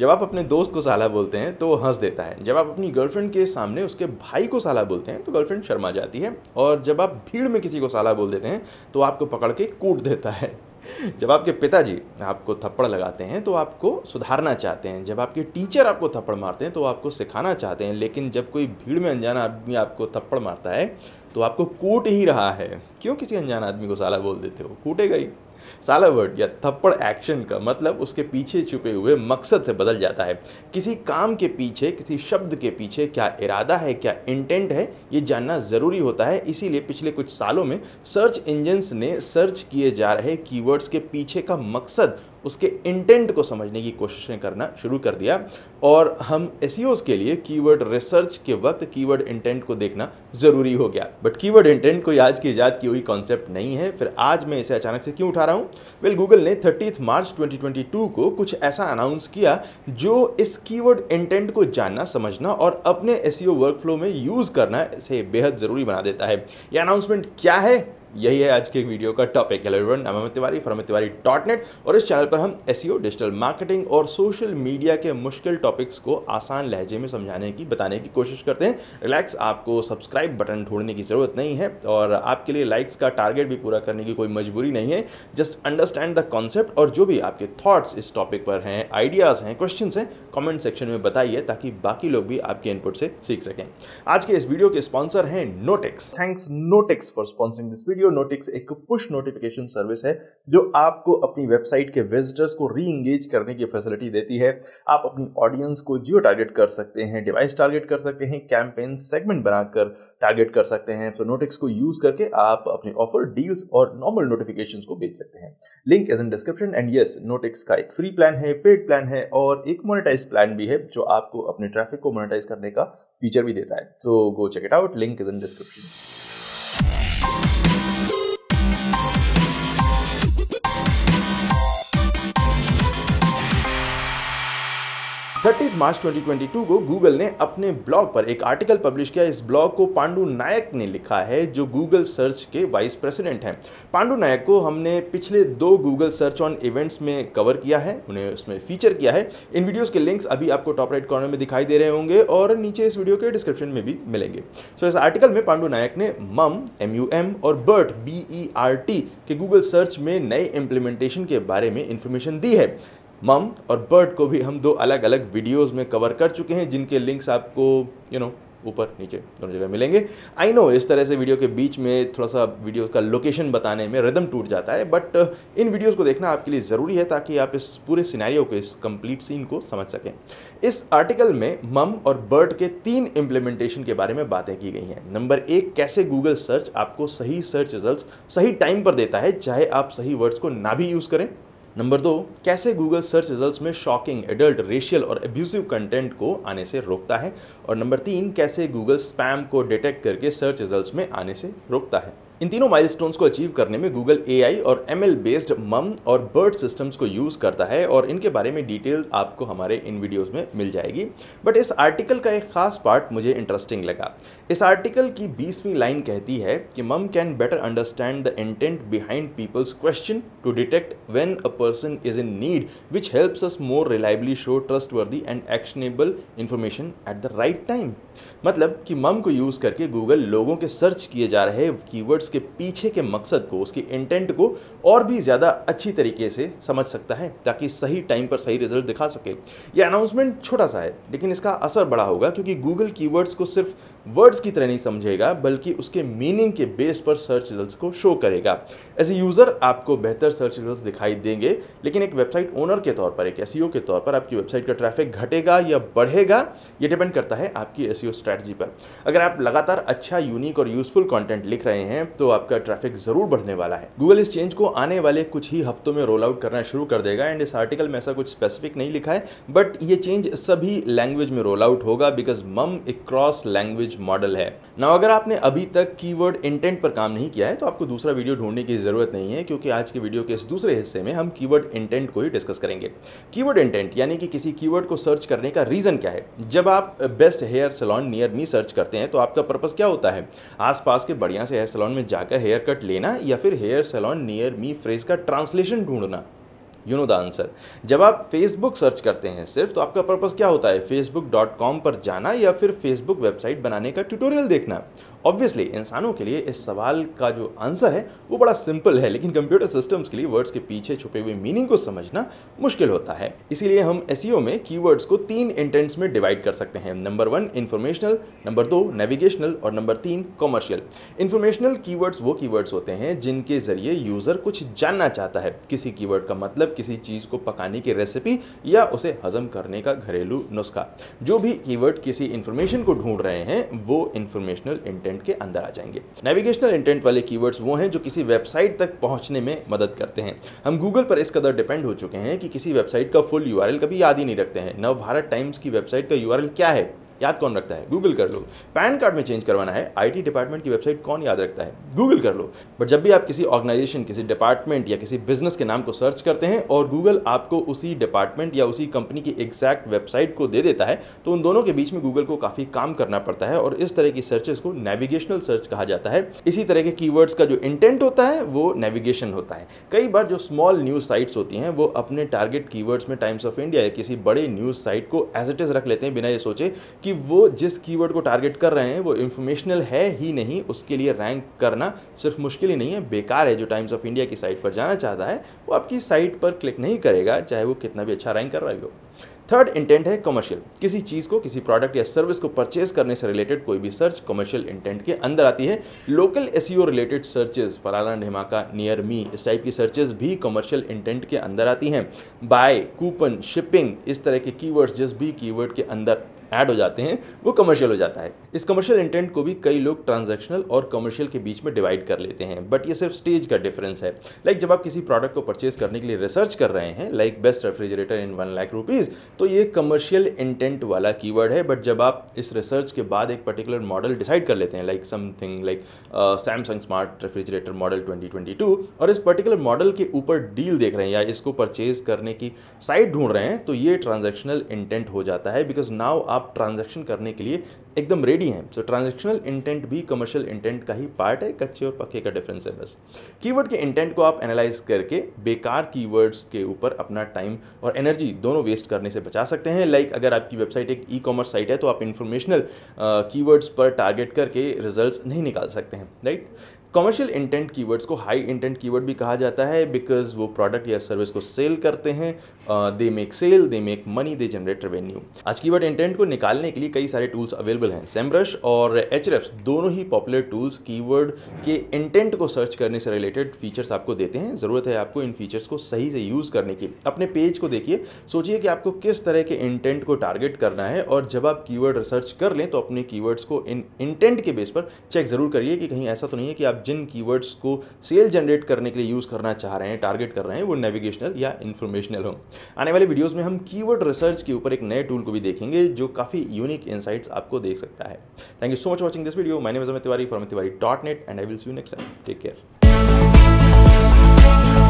जब आप अपने दोस्त को साला बोलते हैं तो वो हंस देता है जब आप अपनी गर्लफ्रेंड के सामने उसके भाई को साला बोलते हैं तो गर्लफ्रेंड शर्मा जाती है और जब आप भीड़ में किसी को साला बोल देते हैं तो आपको पकड़ के कूट देता है जब आपके पिताजी आपको थप्पड़ लगाते हैं तो आपको सुधारना चाहते हैं जब आपके टीचर आपको थप्पड़ मारते हैं तो आपको सिखाना चाहते हैं लेकिन जब कोई भीड़ में अनजाना आदमी आपको थप्पड़ मारता है तो आपको कूट ही रहा है क्यों किसी अनजान आदमी को साला बोल देते हो कूटेगा ही साला वर्ड या थप्पड़ एक्शन का मतलब उसके पीछे छुपे हुए मकसद से बदल जाता है किसी काम के पीछे किसी शब्द के पीछे क्या इरादा है क्या इंटेंट है ये जानना ज़रूरी होता है इसीलिए पिछले कुछ सालों में सर्च इंजन्स ने सर्च किए जा रहे कीवर्ड्स के पीछे का मकसद उसके इंटेंट को समझने की कोशिशें करना शुरू कर दिया और हम एस e के लिए कीवर्ड रिसर्च के वक्त कीवर्ड इंटेंट को देखना ज़रूरी हो गया बट कीवर्ड इंटेंट कोई आज की ईजाद की हुई कॉन्सेप्ट नहीं है फिर आज मैं इसे अचानक से क्यों उठा रहा हूँ वेल गूगल ने थर्टीथ मार्च 2022 को कुछ ऐसा अनाउंस किया जो इस कीवर्ड इंटेंट को जानना समझना और अपने एस वर्कफ्लो e में यूज़ करना इसे बेहद ज़रूरी बना देता है यह अनाउंसमेंट क्या है यही है आज के वीडियो का टॉपिक नाम तिवारी फरमत तिवारी डॉट नेट और इस चैनल पर हम एस डिजिटल मार्केटिंग और सोशल मीडिया के मुश्किल टॉपिक्स को आसान लहजे में समझाने की बताने की कोशिश करते हैं रिलैक्स आपको सब्सक्राइब बटन ढूंढने की ज़रूरत नहीं है और आपके लिए लाइक्स का टारगेट भी पूरा करने की कोई मजबूरी नहीं है जस्ट अंडरस्टैंड द कॉन्सेप्ट और जो भी आपके थाट्स इस टॉपिक पर हैं आइडियाज़ हैं क्वेश्चन हैं कॉमेंट सेक्शन में बताइए ताकि बाकी लोग भी आपके इनपुट से सीख सकें आज के इस वीडियो के स्पॉन्सर हैं Notix thanks Notix for sponsoring this video video Notix एक पुश नोटिफिकेशन सर्विस है जो आपको अपनी वेबसाइट के विजिटर्स को री एंगेज करने की फैसिलिटी देती है आप अपनी ऑडियंस को जियो टारगेट कर सकते हैं डिवाइस टारगेट कर सकते हैं कैंपेन सेगमेंट बनाकर टारगेट कर सकते हैं तो नोटिक्स को यूज करके आप अपने ऑफर डील्स और नॉर्मल नोटिफिकेशन को बेच सकते हैं link is in description and yes Notix का एक फ्री प्लान है पेड प्लान है और एक मोनेटाइज प्लान भी है जो आपको अपने ट्रैफिक को मोनेटाइज करने का फीचर भी देता है so go check it out link is in description 30 March 2022 को गूगल ने अपने ब्लॉग पर एक आर्टिकल पब्लिश किया इस ब्लॉग को पांडु नायक ने लिखा है जो गूगल सर्च के वाइस प्रेसिडेंट हैं पांडु नायक को हमने पिछले दो गूगल सर्च ऑन इवेंट्स में कवर किया है उन्हें उसमें फीचर किया है इन वीडियोज़ के लिंक्स अभी आपको टॉप राइट कॉर्नर में दिखाई दे रहे होंगे और नीचे इस वीडियो के डिस्क्रिप्शन में भी मिलेंगे सो so, इस आर्टिकल में पांडु नायक ने मम एम यू एम और BERT B E R T के गूगल सर्च में नए इम्प्लीमेंटेशन के बारे में इन्फॉर्मेशन दी है मम और बर्ड को भी हम दो अलग अलग वीडियोस में कवर कर चुके हैं जिनके लिंक्स आपको यू नो ऊपर नीचे दोनों जगह मिलेंगे आई नो इस तरह से वीडियो के बीच में थोड़ा सा वीडियो का लोकेशन बताने में रिदम टूट जाता है बट इन वीडियोस को देखना आपके लिए ज़रूरी है ताकि आप इस पूरे सिनेरियो को इस कंप्लीट सीन को समझ सकें इस आर्टिकल में मम और बर्ड के तीन इम्प्लीमेंटेशन के बारे में बातें की गई हैं नंबर एक कैसे गूगल सर्च आपको सही सर्च रिजल्ट सही टाइम पर देता है चाहे आप सही वर्ड्स को ना भी यूज़ करें नंबर दो कैसे गूगल सर्च रिजल्ट्स में शॉकिंग एडल्ट रेशियल और एब्यूजिव कंटेंट को आने से रोकता है और नंबर तीन कैसे गूगल स्पैम को डिटेक्ट करके सर्च रिजल्ट्स में आने से रोकता है इन तीनों माइलस्टोन्स को अचीव करने में गूगल ए और एम बेस्ड मम और बर्ड सिस्टम्स को यूज़ करता है और इनके बारे में डिटेल आपको हमारे इन वीडियोस में मिल जाएगी बट इस आर्टिकल का एक ख़ास पार्ट मुझे इंटरेस्टिंग लगा इस आर्टिकल की बीसवीं लाइन कहती है कि MUM can better understand the intent behind people's question to detect when a person is in need which helps us more reliably show trustworthy and actionable information at the right time मतलब कि मम को use करके Google लोगों के search किए जा रहे कीवर्ड्स उसके पीछे के मकसद को उसकी इंटेंट को और भी ज़्यादा अच्छी तरीके से समझ सकता है ताकि सही टाइम पर सही रिजल्ट दिखा सके ये अनाउंसमेंट छोटा सा है लेकिन इसका असर बड़ा होगा क्योंकि गूगल कीवर्ड्स को सिर्फ वर्ड्स की तरह नहीं समझेगा बल्कि उसके मीनिंग के बेस पर सर्च रिजल्ट को शो करेगा एज ए यूज़र आपको बेहतर सर्च रिजल्ट दिखाई देंगे लेकिन एक वेबसाइट ओनर के तौर पर एक एस e के तौर पर आपकी वेबसाइट का ट्रैफिक घटेगा या बढ़ेगा ये डिपेंड करता है आपकी एस स्ट्रैटेजी e पर अगर आप लगातार अच्छा यूनिक और यूजफुल कॉन्टेंट लिख रहे हैं तो आपका ट्रैफिक ज़रूर बढ़ने वाला है गूगल इस चेंज को आने वाले कुछ ही हफ्तों में रोल आउट करना शुरू कर देगा एंड इस आर्टिकल में ऐसा कुछ स्पेसिफिक नहीं लिखा है बट ये चेंज सभी लैंग्वेज में रोल आउट होगा बिकॉज मम एक क्रॉस लैंग्वेज लैंग्वेज मॉडल है ना अगर आपने अभी तक कीवर्ड इंटेंट पर काम नहीं किया है तो आपको दूसरा वीडियो ढूंढने की ज़रूरत नहीं है क्योंकि आज के वीडियो के इस दूसरे हिस्से में हम कीवर्ड इंटेंट को ही डिस्कस करेंगे कीवर्ड इंटेंट यानी कि किसी कीवर्ड को सर्च करने का रीज़न क्या है जब आप best hair salon near me search करते हैं तो आपका पर्पज़ क्या होता है आसपास के बढ़िया से हेयर सलॉन में जाकर हेयर कट लेना या फिर hair salon near me phrase का ट्रांसलेशन ढूंढना यू नो द आंसर जब आप फेसबुक सर्च करते हैं सिर्फ तो आपका पर्पज़ क्या होता है फेसबुक डॉट कॉम पर जाना या फिर फेसबुक वेबसाइट बनाने का ट्यूटोरियल देखना ऑब्वियसली इंसानों के लिए इस सवाल का जो आंसर है वो बड़ा सिंपल है लेकिन कंप्यूटर सिस्टम्स के लिए वर्ड्स के पीछे छुपे हुए मीनिंग को समझना मुश्किल होता है इसीलिए हम एस e में कीवर्ड्स को तीन इंटेंट्स में डिवाइड कर सकते हैं नंबर वन इन्फॉर्मेशनल नंबर दो नेविगेशनल और नंबर तीन कॉमर्शियल इन्फॉर्मेशनल कीवर्ड्स वो कीवर्ड्स होते हैं जिनके ज़रिए यूज़र कुछ जानना चाहता है किसी कीवर्ड का मतलब किसी चीज़ को पकाने की रेसिपी या उसे हजम करने का घरेलू नुस्खा जो भी कीवर्ड किसी इन्फॉर्मेशन को ढूंढ रहे हैं वो इन्फॉर्मेशनल इंटेंट इंटेंट के अंदर आ जाएंगे नेविगेशनल इंटेंट वाले कीवर्ड्स वो हैं जो किसी वेबसाइट तक पहुंचने में मदद करते हैं हम गूगल पर इस कदर डिपेंड हो चुके हैं कि किसी वेबसाइट का फुल यू कभी याद ही नहीं रखते हैं नव भारत टाइम्स की वेबसाइट का यू क्या है याद कौन रखता है गूगल कर लो पैन कार्ड में चेंज करवाना है आईटी डिपार्टमेंट की वेबसाइट कौन याद रखता है गूगल कर लो बट जब भी आप किसी ऑर्गेनाइजेशन किसी डिपार्टमेंट या किसी बिजनेस के नाम को सर्च करते हैं और गूगल आपको उसी डिपार्टमेंट या उसी कंपनी की एग्जैक्ट वेबसाइट को दे देता है तो उन दोनों के बीच में गूगल को काफ़ी काम करना पड़ता है और इस तरह की सर्चेस को नेविगेशनल सर्च कहा जाता है इसी तरह के कीवर्ड्स का जो इंटेंट होता है वो नेविगेशन होता है कई बार जो स्मॉल न्यूज़ साइट्स होती हैं वो अपने टारगेट कीवर्ड्स में टाइम्स ऑफ इंडिया या किसी बड़े न्यूज़ साइट को एज इट इज़ रख लेते हैं बिना ये सोचे कि कि वो जिस कीवर्ड को टारगेट कर रहे हैं वो इन्फॉर्मेशनल है ही नहीं उसके लिए रैंक करना सिर्फ मुश्किल ही नहीं है बेकार है जो टाइम्स ऑफ इंडिया की साइट पर जाना चाहता है वो आपकी साइट पर क्लिक नहीं करेगा चाहे वो कितना भी अच्छा रैंक कर रहा हो थर्ड इंटेंट है कमर्शियल किसी चीज़ को किसी प्रोडक्ट या सर्विस को परचेज करने से रिलेटेड कोई भी सर्च कमर्शियल इंटेंट के अंदर आती है लोकल एस रिलेटेड सर्चेज फलाना ढिमाका नियर मी इस टाइप की सर्चेज भी कमर्शियल इंटेंट के अंदर आती हैं बाय कूपन शिपिंग इस तरह के कीवर्ड्स जिस भी कीवर्ड के अंदर ऐड हो जाते हैं वो कमर्शियल हो जाता है इस कमर्शियल इंटेंट को भी कई लोग ट्रांजैक्शनल और कमर्शियल के बीच में डिवाइड कर लेते हैं बट ये सिर्फ स्टेज का डिफरेंस है लाइक like जब आप किसी प्रोडक्ट को परचेज करने के लिए रिसर्च कर रहे हैं like best refrigerator in one lakh rupees तो ये कमर्शियल इंटेंट वाला कीवर्ड है बट जब आप इस रिसर्च के बाद एक पर्टिकुलर मॉडल डिसाइड कर लेते हैं like something like Samsung smart refrigerator model twenty और इस पर्टिकुलर मॉडल के ऊपर डील देख रहे हैं या इसको परचेज करने की साइट ढूंढ रहे हैं तो ये ट्रांजेक्शनल इंटेंट हो जाता है बिकॉज नाउ आप आप ट्रांजैक्शन करने के लिए एकदम रेडी हैं सो ट्रांजेक्शनल इंटेंट भी कमर्शियल इंटेंट का ही पार्ट है कच्चे और पक्के का डिफरेंस है बस कीवर्ड के इंटेंट को आप एनालाइज करके बेकार कीवर्ड्स के ऊपर अपना टाइम और एनर्जी दोनों वेस्ट करने से बचा सकते हैं लाइक like अगर आपकी वेबसाइट एक ई कॉमर्स साइट है तो आप इन्फॉर्मेशनल कीवर्ड्स पर टारगेट करके रिजल्ट नहीं निकाल सकते हैं right right? Commercial intent keywords को हाई इंटेंट कीवर्ड भी कहा जाता है बिकॉज वो प्रोडक्ट या सर्विस को सेल करते हैं they make sale they make money they generate revenue आज कीवर्ड इंटेंट को निकालने के लिए कई सारे टूल्स अवेलेबल अवेलेबल हैं सेमब्रश और एच दोनों ही पॉपुलर टूल्स कीवर्ड के इंटेंट को सर्च करने से रिलेटेड फीचर्स आपको देते हैं ज़रूरत है आपको इन फीचर्स को सही से यूज़ करने की अपने पेज को देखिए सोचिए कि आपको किस तरह के इंटेंट को टारगेट करना है और जब आप कीवर्ड रिसर्च कर लें तो अपने कीवर्ड्स को इन इंटेंट के बेस पर चेक ज़रूर करिए कि कहीं ऐसा तो नहीं है कि आप जिन कीवर्ड्स को सेल जनरेट करने के लिए यूज़ करना चाह रहे हैं टारगेट कर रहे हैं वो नेविगेशनल या इन्फॉर्मेशनल हो आने वाले वीडियोज़ में हम कीवर्ड रिसर्च के ऊपर एक नए टूल को भी देखेंगे जो काफ़ी यूनिक इंसाइट्स आपको दे देख सकता है thank you so much watching this video मैंने Amit Tiwari for Tiwari dot net and I will see you next time take care